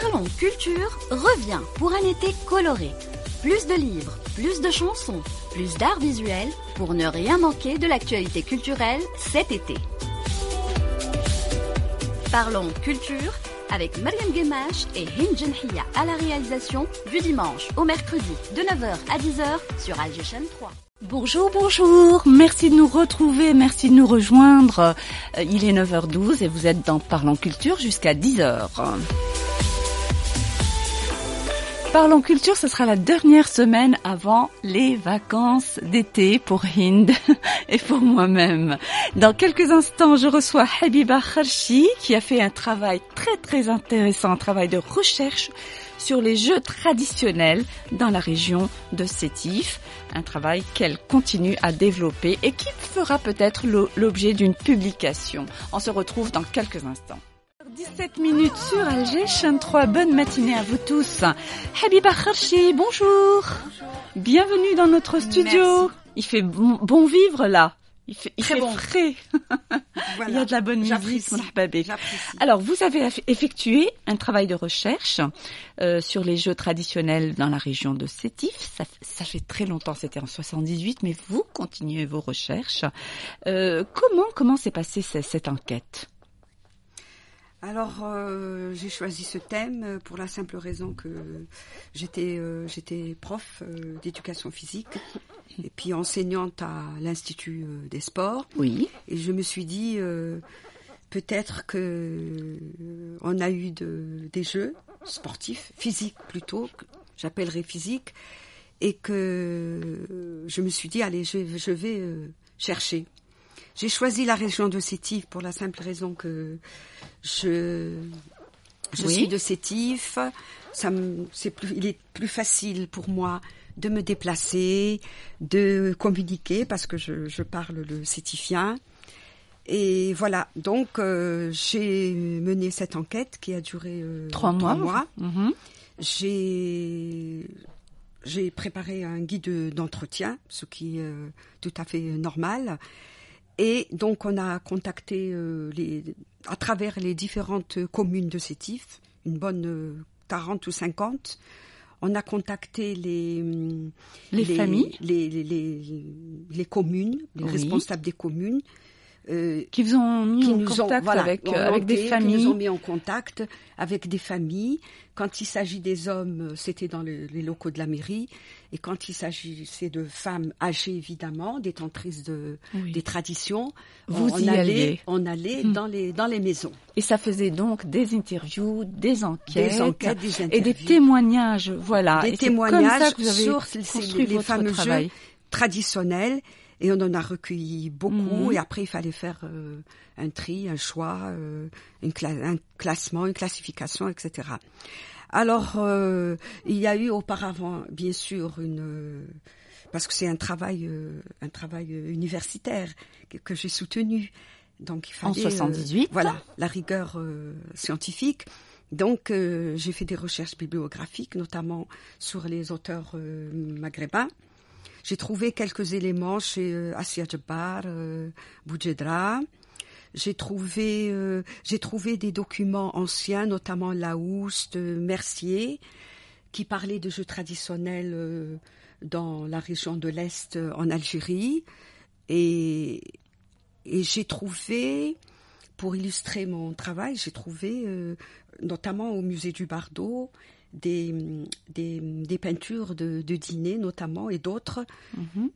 Parlons Culture revient pour un été coloré. Plus de livres, plus de chansons, plus d'art visuel pour ne rien manquer de l'actualité culturelle cet été. Parlons Culture avec Mariam Gemmach et Hinjin Hia à la réalisation du dimanche au mercredi de 9h à 10h sur Alger 3. Bonjour, bonjour, merci de nous retrouver, merci de nous rejoindre. Euh, il est 9h12 et vous êtes dans Parlons Culture jusqu'à 10h. Parlons culture, ce sera la dernière semaine avant les vacances d'été pour Hind et pour moi-même. Dans quelques instants, je reçois Habiba Kharchi qui a fait un travail très très intéressant, un travail de recherche sur les jeux traditionnels dans la région de Sétif, un travail qu'elle continue à développer et qui fera peut-être l'objet d'une publication. On se retrouve dans quelques instants. 17 minutes sur Alger, chaîne 3. Bonne matinée à vous tous. Habib Kharchi, bonjour. Bienvenue dans notre studio. Il fait bon vivre là. Il fait, frais. Il y a de la bonne musique. Alors, vous avez effectué un travail de recherche euh, sur les jeux traditionnels dans la région de Sétif. Ça, fait très longtemps, c'était en 78, mais vous continuez vos recherches. Euh, comment comment s'est passée cette enquête alors, euh, j'ai choisi ce thème euh, pour la simple raison que j'étais euh, prof d'éducation physique et puis enseignante à l'Institut des sports. Oui. Et je me suis dit peut-être que on a eu des jeux sportifs, physiques plutôt, que j'appellerais physiques, et que je me suis dit allez, je vais chercher j'ai choisi la région de Sétif pour la simple raison que je, suis de Sétif. Ça plus, il est plus facile pour moi de me déplacer, de communiquer parce que je, parle le sétifien. Et voilà, donc euh, j'ai mené cette enquête qui a duré euh, trois, mois. Mm-hmm. J'ai préparé un guide d'entretien, ce qui est euh, tout à fait normal. Et donc on a contacté euh, les, à travers les différentes communes de Sétif, une bonne 40 euh, ou 50. On a contacté les, les, familles, les, communes, les responsables des communes, euh, qui vous ont mis en contact avec, euh, avec des familles. Qui nous ont mis en contact avec des familles. Quand il s'agit des hommes, euh, c'était dans les locaux de la mairie. Et quand il s'agissait de femmes âgées, évidemment, détentrices de, des traditions, Vous on, y allait, allez. on allait hmm. dans, les, dans les maisons. Et ça faisait donc des interviews, des enquêtes, des enquêtes et des témoignages. Voilà. Des et témoignages comme ça vous avez sur les, votre fameux traditionnels et on en a recueilli beaucoup. Mhm. Et après, il fallait faire euh, un tri, un choix, euh, une un classement, une classification, etc. Alors, euh, il y a eu auparavant, bien sûr, une parce que c'est un travail, un travail universitaire que, j'ai soutenu. Donc, il fallait, en 78, voilà, la rigueur scientifique. Donc, j'ai fait des recherches bibliographiques, notamment sur les auteurs maghrébins. J'ai trouvé quelques éléments chez euh, Asia Jabbar, euh, Boujedra. J'ai trouvé, euh, trouvé des documents anciens, notamment Laouste, euh, Mercier, qui parlaient de jeux traditionnels dans la région de l'Est en Algérie. Et, et j'ai trouvé, pour illustrer mon travail, j'ai trouvé, notamment au musée du Bardo, des, des, peintures de, dîner notamment et d'autres. Mhm.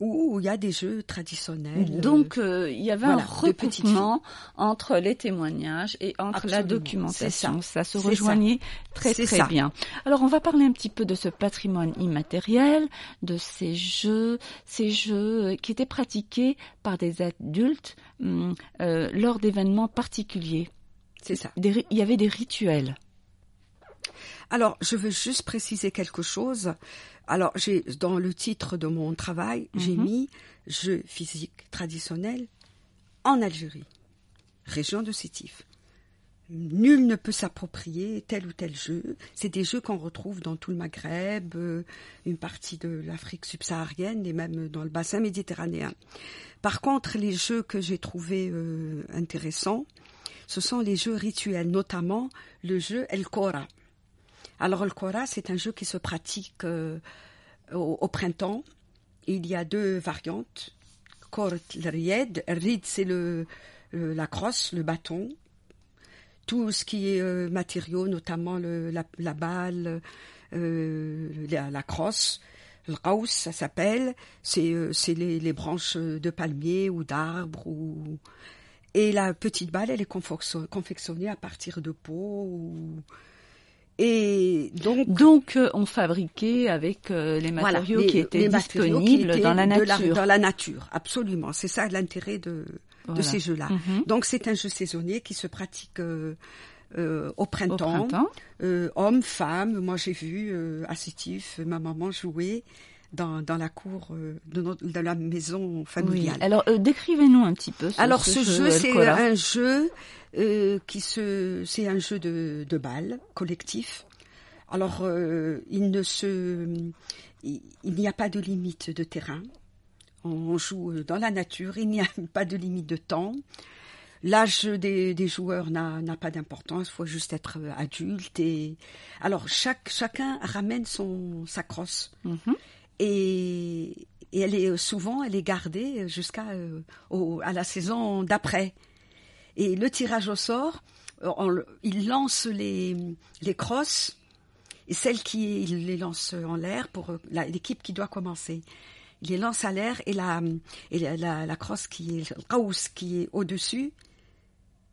où il y a des jeux traditionnels. Donc euh, euh, il y avait un recoupement entre les témoignages et entre la documentation. Ça. se rejoignait très très bien. Alors on va parler un petit peu de ce patrimoine immatériel, de ces jeux, ces jeux euh, qui étaient pratiqués par des adultes hum, lors d'événements particuliers. C'est ça. il y avait des rituels. Alors, je veux juste préciser quelque chose. Alors, j'ai dans le titre de mon travail, j'ai mhm. mis jeux physiques traditionnels en Algérie, région de Sétif. Nul ne peut s'approprier tel ou tel jeu. C'est des jeux qu'on retrouve dans tout le Maghreb, euh, une partie de l'Afrique subsaharienne et même dans le bassin méditerranéen. Par contre, les jeux que j'ai trouvés euh, intéressants, ce sont les jeux rituels, notamment le jeu El Kora. Alors le kora, c'est un jeu qui se pratique euh, au, printemps. Il y a deux variantes. Kort le ried. Ried, c'est le, la crosse, le bâton. Tout ce qui est matériau, euh, matériaux, notamment la, balle, euh, la, crosse. Le raus, ça s'appelle. C'est les, les, branches de palmier ou d'arbre ou... Et la petite balle, elle est confectionnée à partir de peau ou et donc, donc euh, on fabriquait avec euh, les matériaux qui étaient disponibles dans la nature. dans la nature, absolument. C'est ça l'intérêt de, de, ces jeux-là. Mhm. Donc c'est un jeu saisonnier qui se pratique. Euh, au printemps, au printemps. hommes, femmes. Moi, j'ai vu euh, Assitif, ma maman jouer dans, la cour euh, de, de, la maison familiale. Alors, euh, décrivez-nous un petit peu. Ce, Alors, ce, jeu, c'est un jeu euh, qui se, c'est un jeu de, de balles collectif. Alors, il ne se, il, n'y a pas de limite de terrain. On joue dans la nature, il n'y a pas de limite de temps. L'âge des, des, joueurs n'a pas d'importance, il faut juste être adulte. Et... Alors, chaque, chacun ramène son, sa crosse. Mhm et, elle est euh, souvent elle est gardée euh, jusqu'à euh, à la saison d'après. Et le tirage au sort, on, il lance les, les crosses et celle qui les lance en l'air pour l'équipe qui doit commencer. Il les lance à l'air et la, et la, la, crosse qui est qui est au-dessus.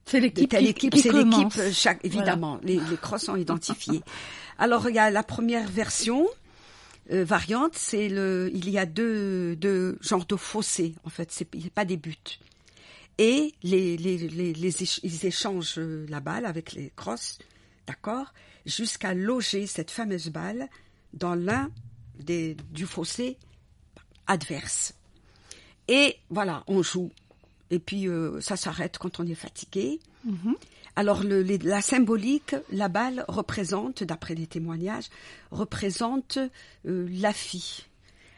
C'est l'équipe qui, l'équipe commence. Chaque, évidemment, les, les crosses sont identifiées. Alors, il y a la première version euh, variante, c'est le, il y a deux, deux genres de fossés en fait. C'est pas des buts. Et les, les, les, ils échangent euh, la balle avec les crosses, d'accord, jusqu'à loger cette fameuse balle dans l'un des du fossé adverse. Et voilà, on joue. Et puis euh, ça s'arrête quand on est fatigué. Mm-hmm. Alors la symbolique, la balle représente, d'après les témoignages, représente euh, la fille.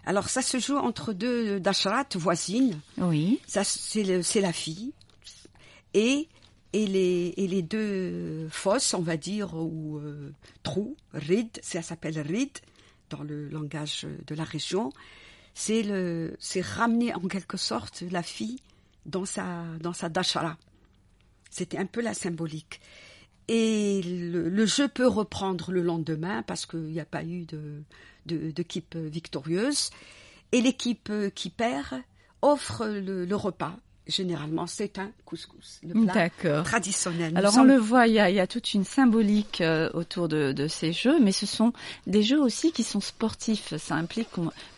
Alors ça se joue entre deux euh, dasharat voisines. Oui. Ça c'est la fille et les, deux fosses, on va dire, ou euh, trous, rid, ça s'appelle rid dans le langage de la région, c'est ramener en quelque sorte la fille dans sa, dans c'était un peu la symbolique. Et le, jeu peut reprendre le lendemain parce qu'il n'y a pas eu d'équipe victorieuse. Et l'équipe qui perd offre le repas généralement, c'est un couscous, le plat traditionnel. Alors on le voit, il y, a, toute une symbolique euh, autour de, ces jeux, mais ce sont des jeux aussi qui sont sportifs. Ça implique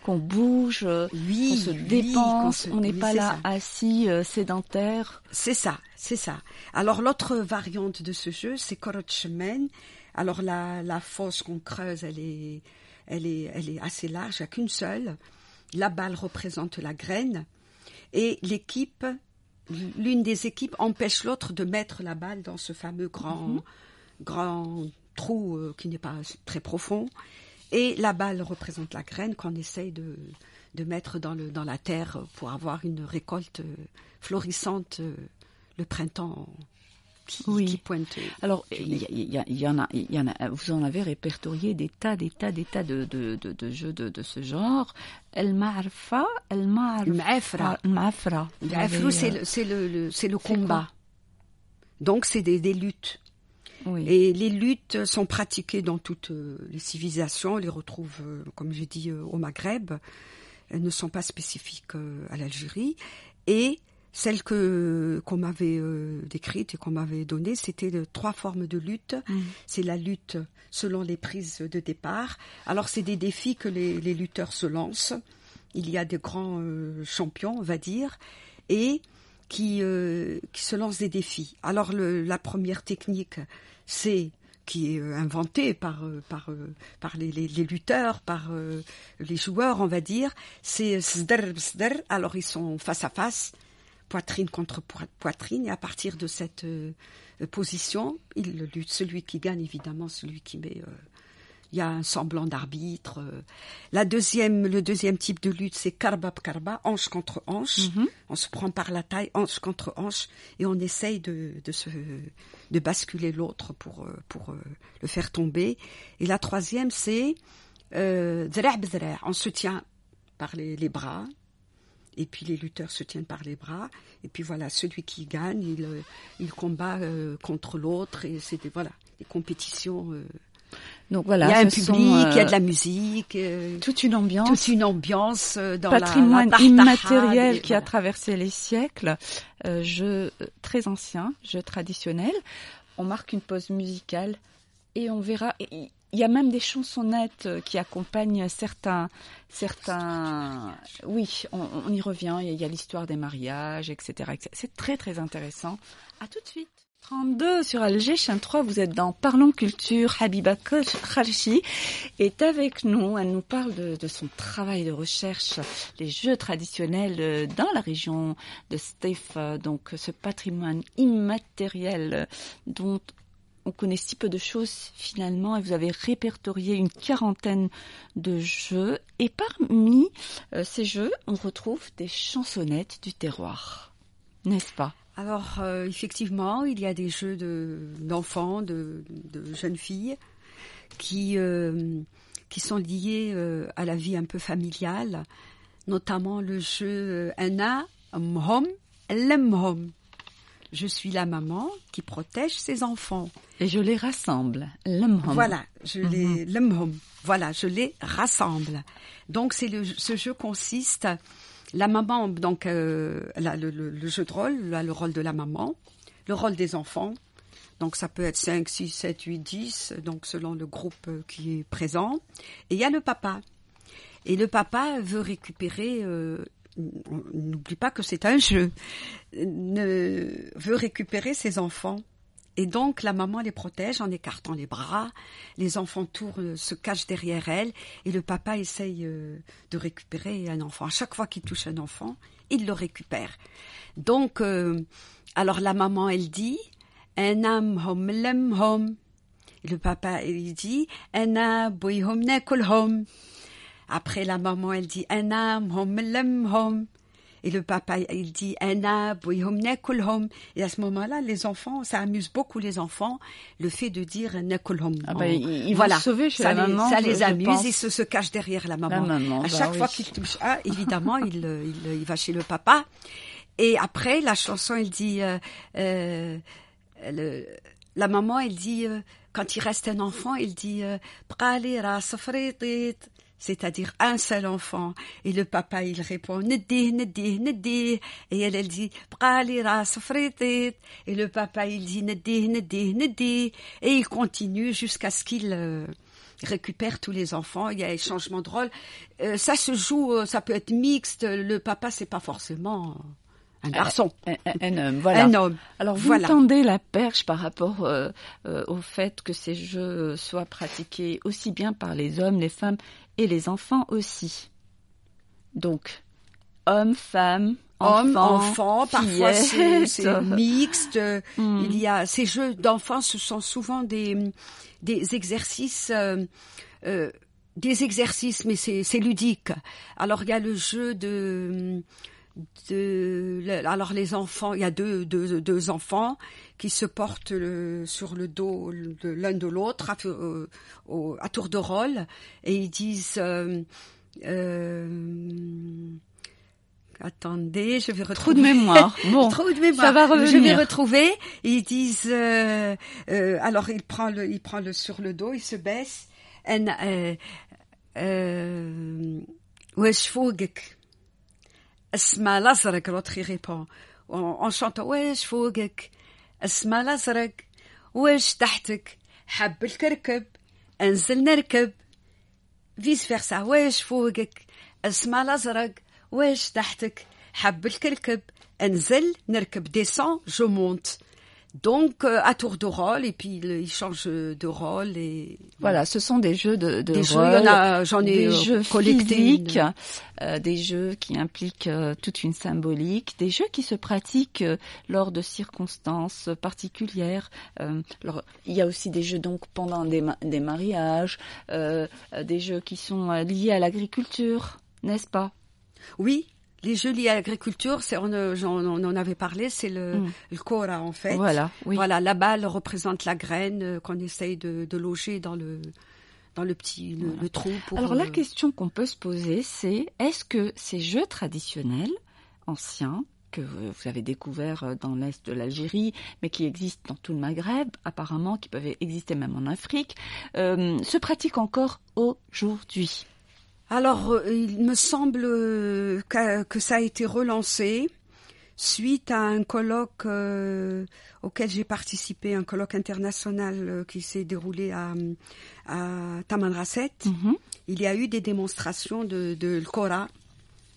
qu'on bouge, euh, qu'on se dépense, qu'on on n'est pas là assis, euh, sédentaire. C'est ça, c'est ça. Alors l'autre variante de ce jeu, c'est Korotchmen. Alors la, fosse qu'on creuse, elle est, elle est assez large, il n'y a qu'une seule. La balle représente la graine et l'équipe, l'une des équipes empêche l'autre de mettre la balle dans ce fameux grand, mhm. grand trou euh, qui n'est pas très profond. Et la balle représente la graine qu'on essaye de, mettre dans la terre pour avoir une récolte euh, florissante euh, le printemps oui. Alors, il y, en a, il y en a. Vous en avez répertorié des tas, des tas, des tas de, de, jeux de, ce genre. El marfa, El Ma'afra. el ah, c'est euh, le, c'est le, c'est le combat. Donc, c'est des, luttes. Et les luttes sont pratiquées dans toutes euh, les civilisations. On les retrouve, euh, comme j'ai dit, au Maghreb. Elles ne sont pas spécifiques à l'Algérie. Et celle que qu'on m'avait euh, décrite et qu'on m'avait donnée, c'était trois formes de lutte. Mm. C'est la lutte selon les prises de départ. Alors c'est des défis que les, lutteurs se lancent. Il y a des grands euh, champions, on va dire, et qui, euh, qui se lancent des défis. Alors la première technique, c'est qui est inventée par par par les, lutteurs, par les joueurs, on va dire, c'est sdr sdr. Alors ils sont face à face poitrine contre poitrine. Et à partir de cette euh, position, il lutte. Celui qui gagne, évidemment, celui qui met. Euh, il y a un semblant d'arbitre. Euh. La deuxième, le deuxième type de lutte, c'est karba karba, hanche contre hanche. Mm-hmm. On se prend par la taille, hanche contre hanche, et on essaye de, de, se, de basculer l'autre pour, pour le faire tomber. Et la troisième, c'est euh, on se tient par les, les bras, et puis les lutteurs se tiennent par les bras, et puis voilà, celui qui gagne, il, euh, combat euh, contre l'autre, et c'est des, voilà, des compétitions. Euh. donc voilà, il y a un public, il y a de la musique, toute une ambiance, toute une ambiance dans patrimoine immatériel qui a traversé les siècles, Je jeu très ancien, jeu traditionnel. On marque une pause musicale et on verra. Il y a même des chansons nettes euh, qui accompagnent certains, certains. Oui, on, y revient. Il y a l'histoire des mariages, etc. C'est très très intéressant. À tout de suite. 32 sur Alger, chaîne 3, vous êtes dans Parlons Culture. Habiba Khalchi est avec nous. Elle nous parle de, de, son travail de recherche, les jeux traditionnels euh, dans la région de Stef, euh, donc ce patrimoine immatériel dont on connaît si peu de choses finalement et vous avez répertorié une quarantaine de jeux et parmi euh, ces jeux on retrouve des chansonnettes du terroir, n'est-ce pas Alors euh, effectivement il y a des jeux d'enfants, de, jeunes filles qui, euh, qui sont liés à la vie un peu familiale, notamment le jeu Anna Mhom Lemhom je suis la maman qui protège ses enfants. Et je les rassemble. Voilà, je mhm. les le Voilà, je les rassemble. Donc c'est le, ce jeu consiste la maman donc euh, le, jeu de rôle, là, le rôle de la maman, le rôle des enfants. Donc ça peut être 5 6 7 8 10 donc selon le groupe euh, qui est présent et il y a le papa. Et le papa veut récupérer euh, n'oublie pas que c'est un jeu, ne veut récupérer ses enfants. Et donc la maman les protège en écartant les bras, les enfants tournent, se cachent derrière elle, et le papa essaye euh, de récupérer un enfant. À chaque fois qu'il touche un enfant, il le récupère. Donc, euh, alors la maman, elle dit, Enam hom lem hom. Le papa, il dit, Enam hom après, la maman, elle dit et le papa, il dit Et à ce moment-là, les enfants, ça amuse beaucoup les enfants, le fait de dire ah ben, ils voilà. ça les, amuse, ils se, se cachent derrière la maman. à bah chaque fois qu'il touche un, évidemment, il, euh, il, euh, il, va chez le papa. Et après, la chanson, elle dit euh, La maman, elle dit Quand il reste un enfant, il dit c'est-à-dire un seul enfant. Et le papa, il répond, ne Et elle, elle dit, praliras Sofretit. Et le papa, il dit, ne di Et il continue jusqu'à ce qu'il euh, récupère tous les enfants. Il y a un changement de rôle. Euh, ça se joue, euh, ça peut être mixte. Le papa, c'est pas forcément un euh, garçon. Un, homme, voilà. Un homme. Alors vous voilà. tendez la perche par rapport euh, euh, au fait que ces jeux soient pratiqués aussi bien par les hommes, les femmes et les enfants aussi. Donc, hommes, femmes, hommes, enfants, parfois c'est mixte. Hmm. Il y a ces jeux d'enfants, ce sont souvent des des exercices. des exercices, mais c'est ludique. Alors il y a le jeu de de, alors les enfants, il y a deux, deux, deux enfants qui se portent sur le dos de l'un de l'autre à, tour de rôle et ils disent euh, euh Attendez, je vais retrouver. mémoire. Bon, ça va revenir. Je vais retrouver. Ils disent. Euh, euh, alors il prend le, il prend le sur le dos, il se baisse. And, euh, euh اسمه الازرق لوتخي ريبون اون آه، آه، شونتو واش فوقك اسمه الازرق واش تحتك حب الكركب انزل نركب فيس فيرسا واش فوقك اسمه الازرق واش تحتك حب الكركب انزل نركب ديسون جو مونت Donc, euh, à tour de rôle, et puis ils changent de rôle. Et, voilà, ce sont des jeux de, de des euh, j'en ai des euh, jeux des jeux qui impliquent toute une symbolique, des jeux qui se pratiquent lors de circonstances particulières. alors, il y a aussi des jeux donc pendant des, des mariages, des jeux qui sont liés à l'agriculture, n'est-ce pas Oui, les jeux liés à l'agriculture, c'est euh, on, en avait parlé, c'est le, mm. le kora en fait. Voilà, voilà, la balle représente la graine euh, qu'on essaye de, loger dans le dans le petit le, trou. Alors la euh, question qu'on peut se poser, c'est est-ce que ces jeux traditionnels anciens que vous avez découverts dans l'est de l'Algérie, mais qui existent dans tout le Maghreb, apparemment, qui peuvent exister même en Afrique, se pratiquent encore aujourd'hui. Alors, euh, il me semble euh, que, ça a été relancé suite à un colloque euh, auquel j'ai participé, un colloque international qui s'est déroulé à, à Tamanrasset. Mhm. Il y a eu des démonstrations de, de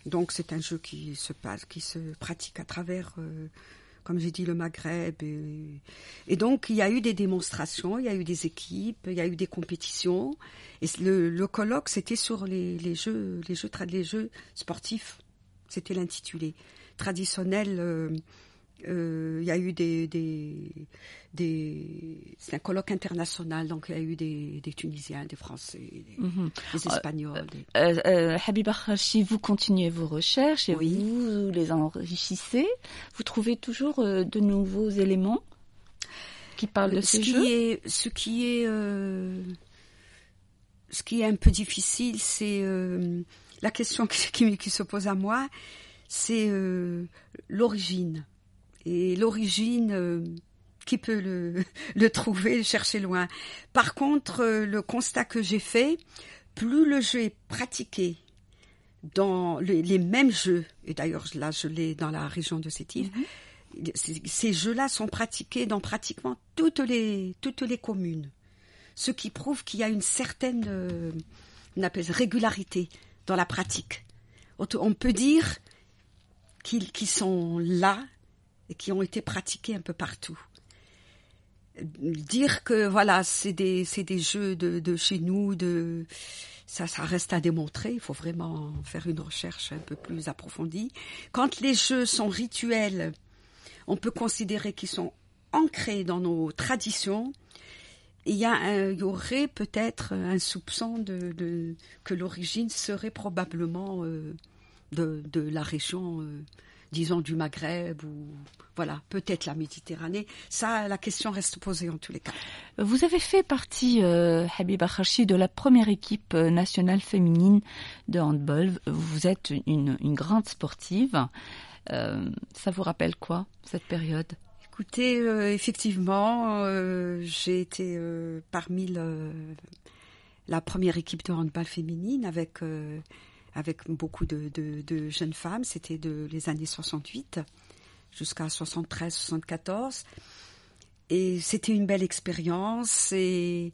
Donc c'est un jeu qui se passe, qui se pratique à travers comme j'ai dit, le Maghreb. Et, donc, il y a eu des démonstrations, il y a eu des équipes, il y a eu des compétitions. Et le, colloque, c'était sur les, jeux, les, jeux, les jeux sportifs. C'était l'intitulé traditionnel. Euh, euh, il y a eu des, des, c'est un colloque international, donc il y a eu des, des Tunisiens, des Français, des, mhm. euh, Espagnols. Euh, euh, Habib vous continuez vos recherches et oui. vous les enrichissez. Vous trouvez toujours de nouveaux éléments qui parlent de ce Qui est, ce qui est, ce qui est un peu difficile, c'est la question qui, se pose à moi, c'est l'origine et l'origine, euh, qui peut le, le trouver, chercher loin. Par contre, euh, le constat que j'ai fait, plus le jeu est pratiqué dans les mêmes jeux, et d'ailleurs là je l'ai dans la région de Sétif, île mhm. ces, jeux-là sont pratiqués dans pratiquement toutes les, toutes les communes. Ce qui prouve qu'il y a une certaine euh, on appelle régularité dans la pratique. On peut dire qu'ils sont là, qui ont été pratiqués un peu partout. Dire que voilà, c'est des, c'est des jeux de, de chez nous, de, ça, ça reste à démontrer. Il faut vraiment faire une recherche un peu plus approfondie. Quand les jeux sont rituels, on peut considérer qu'ils sont ancrés dans nos traditions. Il y, a y aurait peut-être un soupçon de, que l'origine serait probablement euh, de, de, la région euh, disons, du Maghreb ou voilà, peut-être la Méditerranée. Ça, la question reste posée en tous les cas. Vous avez fait partie, euh, Habiba de la première équipe euh, nationale féminine de handball. Vous êtes une, grande sportive. Euh, ça vous rappelle quoi, cette période Écoutez, euh, effectivement, j'ai été parmi le, la première équipe de handball féminine avec avec beaucoup de, jeunes femmes. C'était de les années 68 jusqu'à 73, 74. Et c'était une belle expérience et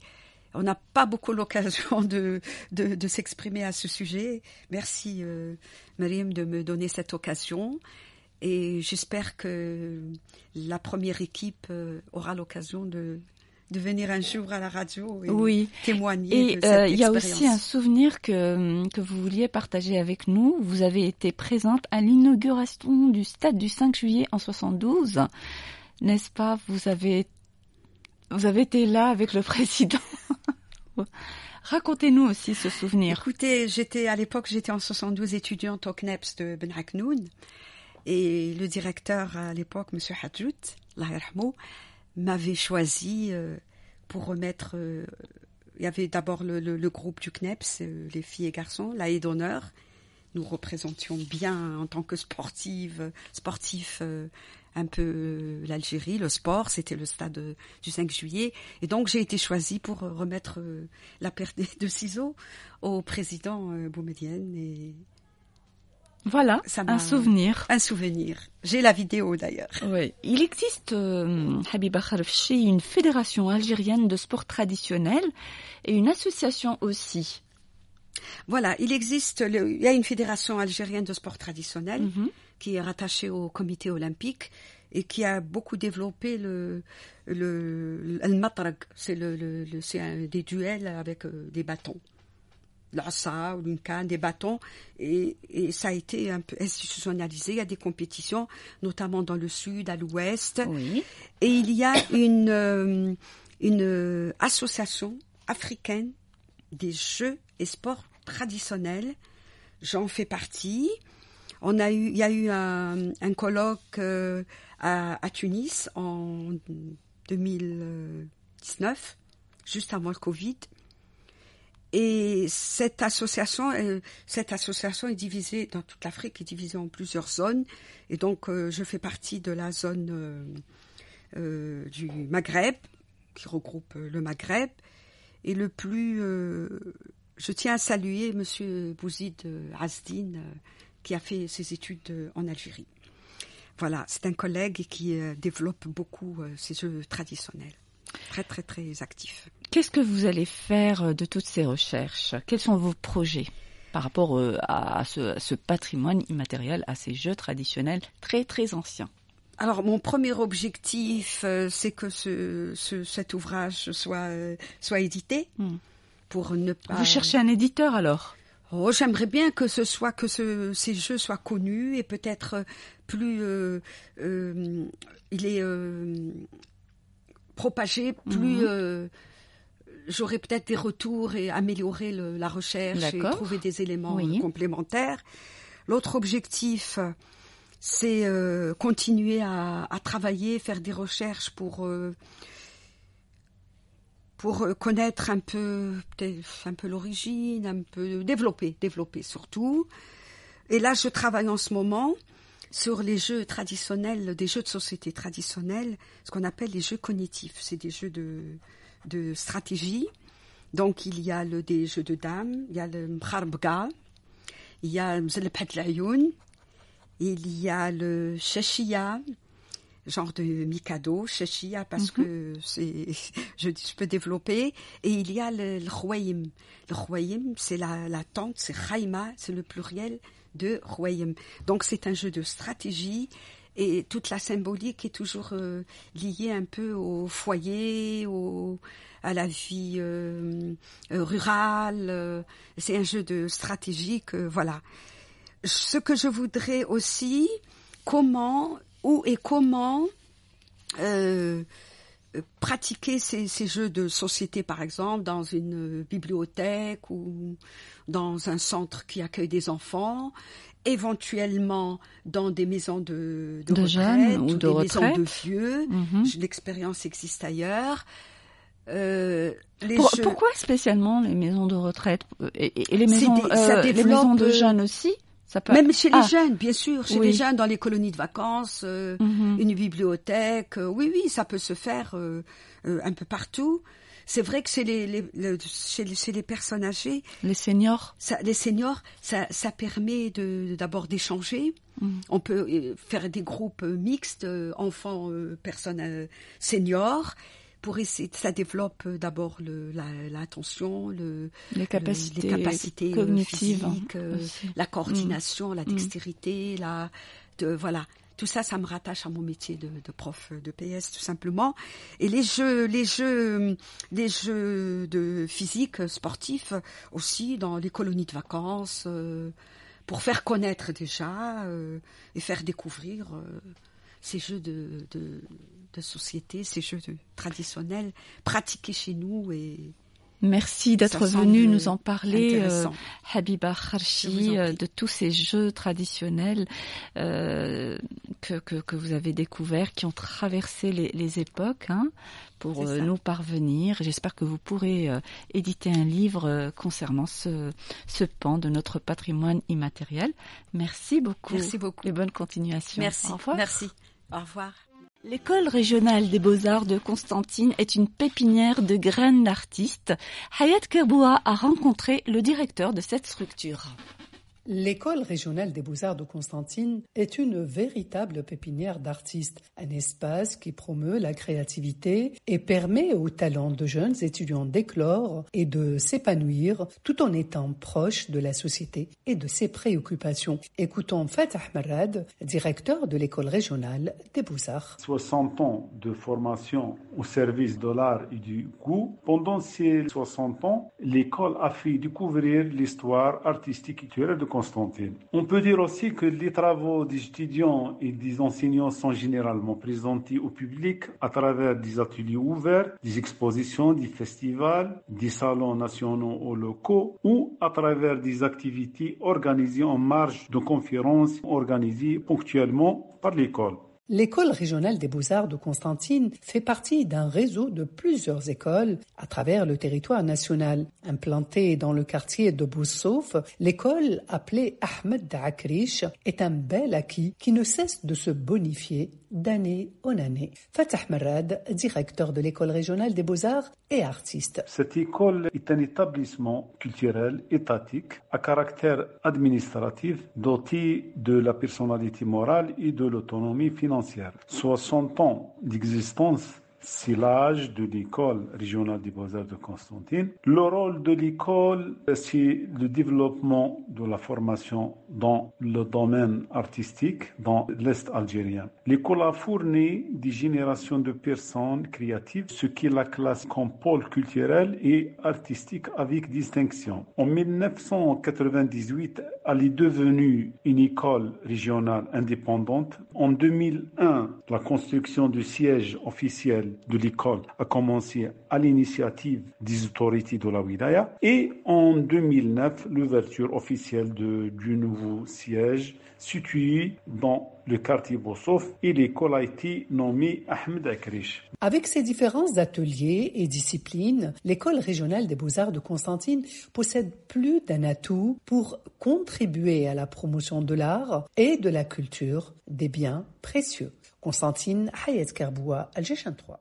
on n'a pas beaucoup l'occasion de, de, s'exprimer à ce sujet. Merci euh, Mariam de me donner cette occasion et j'espère que la première équipe euh, aura l'occasion de, de venir un jour à la radio et oui. témoigner. Et euh, il y a aussi un souvenir que, que vous vouliez partager avec nous. Vous avez été présente à l'inauguration du stade du 5 juillet en 72, n'est-ce pas Vous avez vous avez été là avec le président. Racontez-nous aussi ce souvenir. Écoutez, j'étais à l'époque, j'étais en 72 étudiante au CNEPS de Ben Haknoun. Et le directeur à l'époque, M. Hadjout, m'avait choisi euh, pour remettre. Euh, il y avait d'abord le, le, groupe du CNEPS, euh, les filles et garçons, la haie d'honneur. Nous représentions bien en tant que sportive, sportif un peu l'Algérie, le sport, c'était le stade du 5 juillet. Et donc j'ai été choisie pour remettre la paire de ciseaux au président Boumedienne et voilà, un souvenir. Un souvenir. J'ai la vidéo d'ailleurs. Oui. Il existe, euh, Habib une fédération algérienne de sport traditionnel et une association aussi. Voilà, il existe, il y a une fédération algérienne de sport traditionnel mhm. qui est rattachée au comité olympique et qui a beaucoup développé le le, c'est le, des duels avec euh, des bâtons l'assa, des bâtons, et, ça a été un peu institutionnalisé. Il y a des compétitions, notamment dans le sud, à l'ouest. Et il y a une, euh, une euh, association africaine des jeux et sports traditionnels. J'en fais partie. On a eu, il y a eu un, colloque euh, à, à, Tunis en 2019, juste avant le Covid. Et cette association, euh, cette association est divisée dans toute l'Afrique, est divisée en plusieurs zones. Et donc, euh, je fais partie de la zone euh, du Maghreb, qui regroupe le Maghreb. Et le plus, je tiens à saluer Monsieur Bouzid Azdine, qui a fait ses études en Algérie. Voilà, c'est un collègue qui développe beaucoup ses jeux traditionnels. Très, très, très actif. Qu'est-ce que vous allez faire euh, de toutes ces recherches Quels sont vos projets par rapport euh, à ce, patrimoine immatériel, à ces jeux traditionnels très, très anciens alors mon premier objectif, euh, c'est que ce, cet ouvrage soit, soit édité hmm. pour ne pas. Vous cherchez un éditeur alors Oh, j'aimerais bien que ce soit que ces jeux soient connus et peut-être plus. il est propager, mhm. plus j'aurais euh, j'aurai peut-être des retours et améliorer la recherche et trouver des éléments euh, complémentaires. L'autre objectif, c'est euh, continuer à, travailler, faire des recherches pour pour connaître un peu un peu l'origine, un peu développer, développer surtout. Et là, je travaille en ce moment sur les jeux traditionnels, des jeux de société traditionnels, ce qu'on appelle les jeux cognitifs. C'est des jeux de, de stratégie. Donc il y a le, des jeux de dames, il y a le mkharbga, il y a le il y a le sheshia, genre de mikado, sheshia parce mhm. que c'est, je, peux développer. Et il y a le, Le khwayim, c'est la, tente, c'est Khayma, c'est le pluriel de royaume Donc c'est un jeu de stratégie et toute la symbolique est toujours euh, liée un peu au foyer, au, à la vie euh, euh, rurale. C'est un jeu de stratégie que, voilà. Ce que je voudrais aussi, comment, où et comment euh, euh, pratiquer ces, jeux de société, par exemple, dans une euh, bibliothèque ou dans un centre qui accueille des enfants, éventuellement dans des maisons de, de, jeunes ou, de des maisons de vieux. Mhm. L'expérience existe ailleurs. Euh, pourquoi spécialement les maisons de retraite et, les maisons de jeunes aussi même chez les ah. jeunes, bien sûr, chez les jeunes dans les colonies de vacances, euh, mhm. une bibliothèque, euh, oui, oui, ça peut se faire euh, un peu partout. C'est vrai que chez les, personnes âgées, les seniors, ça, les seniors, ça, permet d'abord d'échanger. Mhm. On peut faire des groupes mixtes, enfants, personnes seniors, pour essayer, ça développe euh, d'abord l'attention, le, la, les capacités, euh, cognitives, physiques, euh, la mm. coordination, la mm. dextérité, la, voilà tout ça, ça me rattache à mon métier de, prof de PS, tout simplement. Et les jeux, les jeux, les jeux de physique sportif aussi dans les colonies de vacances pour faire connaître déjà et faire découvrir ces jeux de, de société, ces jeux traditionnels pratiqués chez nous et, Merci d'être venu nous en parler, euh, Habiba Kharchi, euh, de tous ces jeux traditionnels euh, que, que, vous avez découverts, qui ont traversé les, époques hein, pour euh, nous parvenir. J'espère que vous pourrez éditer un livre concernant ce, ce pan de notre patrimoine immatériel. Merci beaucoup. Merci beaucoup. Et bonne continuation. Merci. Merci. Au revoir. L'école régionale des beaux-arts de Constantine est une pépinière de graines d'artistes. Hayat Kerboua a rencontré le directeur de cette structure. L'école régionale des beaux-arts de Constantine est une véritable pépinière d'artistes, un espace qui promeut la créativité et permet aux talents de jeunes étudiants d'éclore et de s'épanouir tout en étant proche de la société et de ses préoccupations. Écoutons Fatah Marad, directeur de l'école régionale des beaux-arts. 60 ans de formation au service de l'art et du goût. Pendant ces 60 ans, l'école a fait découvrir l'histoire artistique et culturelle de on peut dire aussi que les travaux des étudiants et des enseignants sont généralement présentés au public à travers des ateliers ouverts, des expositions, des festivals, des salons nationaux ou locaux ou à travers des activités organisées en marge de conférences organisées ponctuellement par l'école. L'école régionale des beaux-arts de Constantine fait partie d'un réseau de plusieurs écoles à travers le territoire national. Implantée dans le quartier de Boussouf, l'école appelée Ahmed Daakrish est un bel acquis qui ne cesse de se bonifier d'année en année. Fatah Marad, directeur de l'école régionale des beaux-arts et artiste. Cette école est un établissement culturel étatique à caractère administratif doté de la personnalité morale et de l'autonomie financière 60 ans d'existence l'âge de l'école régionale des beaux-arts de Constantine. Le rôle de l'école, c'est le développement de la formation dans le domaine artistique dans l'Est algérien. L'école a fourni des générations de personnes créatives, ce qui la classe comme pôle culturel et artistique avec distinction. En 1998, elle est devenue une école régionale indépendante. En 2001, la construction du siège officiel de l'école a commencé à l'initiative des autorités de la Wilaya et en 2009 l'ouverture officielle du nouveau siège situé dans le quartier Bossof et l'école été nommée Ahmed Akrish. Avec ses différents ateliers et disciplines, l'école régionale des beaux-arts de Constantine possède plus d'un atout pour contribuer à la promotion de l'art et de la culture des biens précieux. Constantine Hayet Kerboua, Alger 3.